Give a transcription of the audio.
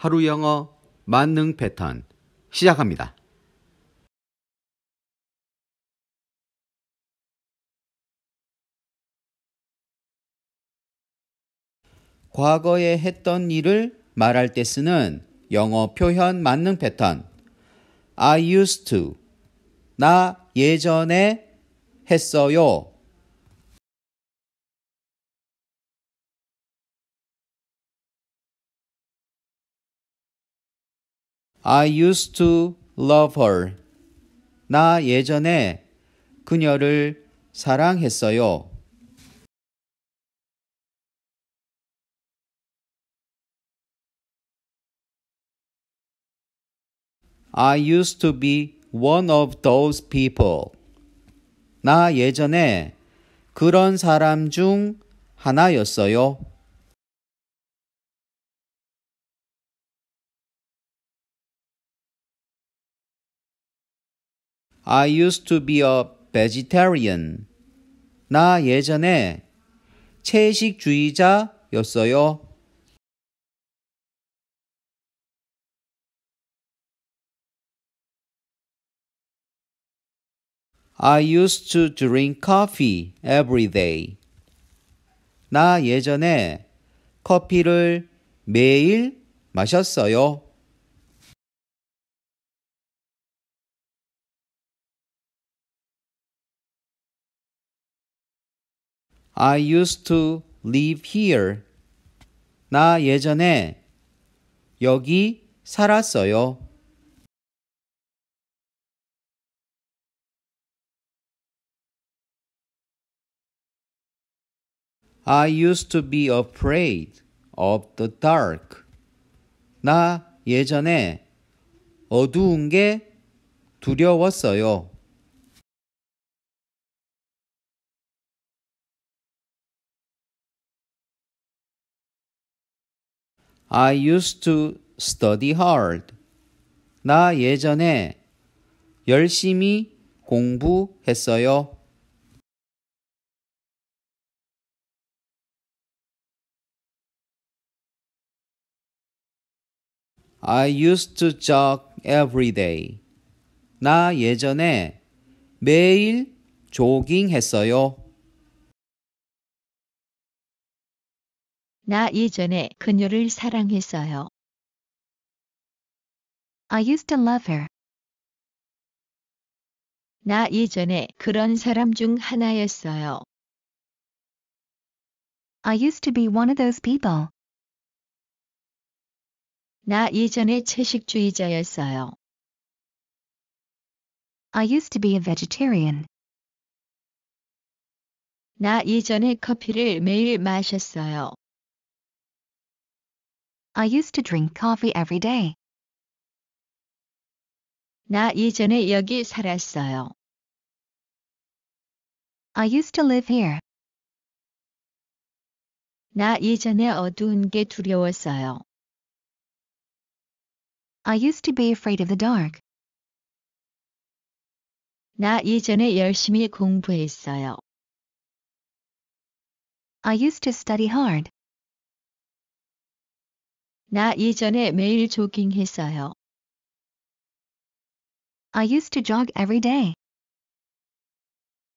하루 영어 만능 패턴 시작합니다. 과거에 했던 일을 말할 때 쓰는 영어 표현 만능 패턴. I used to. 나 예전에 했어요. I used to love her. 나 예전에 그녀를 사랑했어요. I used to be one of those people. 나 예전에 그런 사람 중 하나였어요. I used to be a vegetarian. 나 예전에 채식주의자였어요. I used to drink coffee every day. 나 예전에 커피를 매일 마셨어요. I used to live here. 나 예전에 여기 살았어요. I used to be afraid of the dark. 나 예전에 어두운 게 두려웠어요. I used to study hard. 나 예전에 열심히 공부했어요. I used to jog every day. 나 예전에 매일 조깅했어요. 나 예전에 그녀를 사랑했어요. I used to love her. 나 예전에 그런 사람 중 하나였어요. I used to be one of those people. 나 예전에 채식주의자였어요. I used to be a vegetarian. 나 예전에 커피를 매일 마셨어요. I used to drink coffee every day. 예전에 여기 살았어요. I used to live here. 나 어두운 게 두려웠어요. I used to be afraid of the dark. 나 열심히 공부했어요. I used to study hard. 나 예전에 매일 조깅했어요. I used to jog every day.